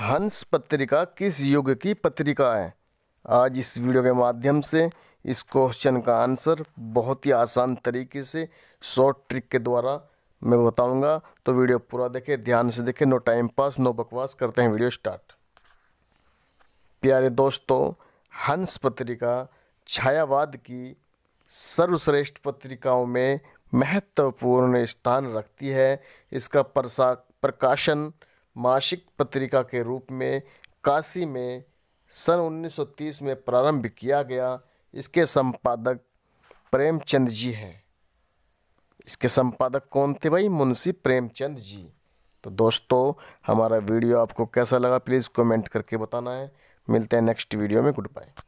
हंस पत्रिका किस युग की पत्रिका है आज इस वीडियो के माध्यम से इस क्वेश्चन का आंसर बहुत ही आसान तरीके से शॉर्ट ट्रिक के द्वारा मैं बताऊंगा तो वीडियो पूरा देखें ध्यान से देखें नो टाइम पास नो बकवास करते हैं वीडियो स्टार्ट प्यारे दोस्तों हंस पत्रिका छायावाद की सर्वश्रेष्ठ पत्रिकाओं में महत्वपूर्ण स्थान रखती है इसका प्रसा प्रकाशन मासिक पत्रिका के रूप में काशी में सन 1930 में प्रारंभ किया गया इसके संपादक प्रेमचंद जी हैं इसके संपादक कौन थे भाई मुंशी प्रेमचंद जी तो दोस्तों हमारा वीडियो आपको कैसा लगा प्लीज़ कमेंट करके बताना है मिलते हैं नेक्स्ट वीडियो में गुड बाय